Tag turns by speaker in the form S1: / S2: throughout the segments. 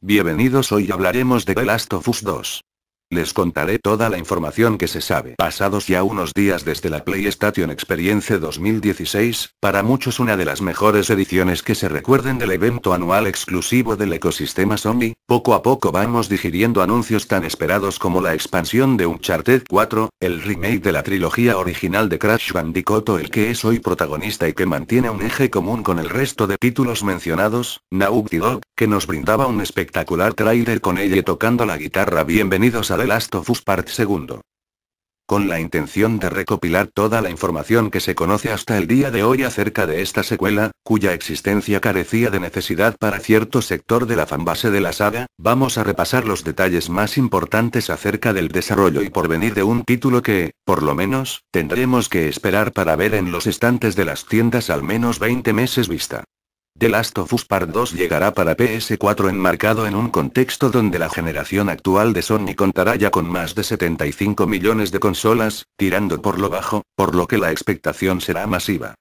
S1: Bienvenidos hoy hablaremos de The Last of Us 2. Les contaré toda la información que se sabe. Pasados ya unos días desde la PlayStation Experience 2016, para muchos una de las mejores ediciones que se recuerden del evento anual exclusivo del ecosistema Sony, poco a poco vamos digiriendo anuncios tan esperados como la expansión de Uncharted 4, el remake de la trilogía original de Crash Bandicoot, el que es hoy protagonista y que mantiene un eje común con el resto de títulos mencionados, Naughty Dog, que nos brindaba un espectacular trailer con ella tocando la guitarra. Bienvenidos a The Last of Us Part II. Con la intención de recopilar toda la información que se conoce hasta el día de hoy acerca de esta secuela, cuya existencia carecía de necesidad para cierto sector de la fanbase de la saga, vamos a repasar los detalles más importantes acerca del desarrollo y porvenir de un título que, por lo menos, tendremos que esperar para ver en los estantes de las tiendas al menos 20 meses vista. The Last of Us Part 2 llegará para PS4 enmarcado en un contexto donde la generación actual de Sony contará ya con más de 75 millones de consolas, tirando por lo bajo, por lo que la expectación será masiva.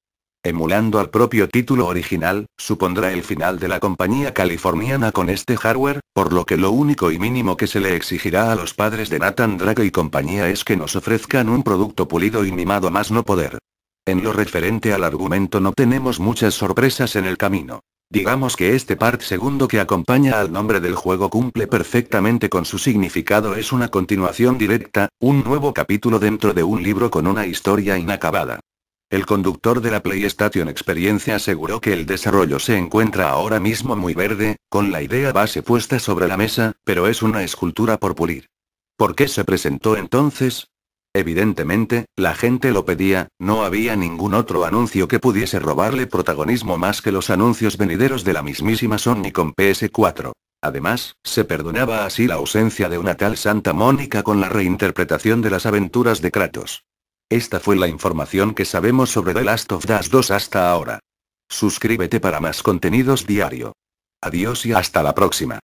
S1: Emulando al propio título original, supondrá el final de la compañía californiana con este hardware, por lo que lo único y mínimo que se le exigirá a los padres de Nathan Drake y compañía es que nos ofrezcan un producto pulido y mimado más no poder. En lo referente al argumento no tenemos muchas sorpresas en el camino. Digamos que este part segundo que acompaña al nombre del juego cumple perfectamente con su significado, es una continuación directa, un nuevo capítulo dentro de un libro con una historia inacabada. El conductor de la PlayStation Experiencia aseguró que el desarrollo se encuentra ahora mismo muy verde, con la idea base puesta sobre la mesa, pero es una escultura por pulir. ¿Por qué se presentó entonces? Evidentemente, la gente lo pedía, no había ningún otro anuncio que pudiese robarle protagonismo más que los anuncios venideros de la mismísima Sony con PS4. Además, se perdonaba así la ausencia de una tal Santa Mónica con la reinterpretación de las aventuras de Kratos. Esta fue la información que sabemos sobre The Last of Us 2 hasta ahora. Suscríbete para más contenidos diario. Adiós y hasta la próxima.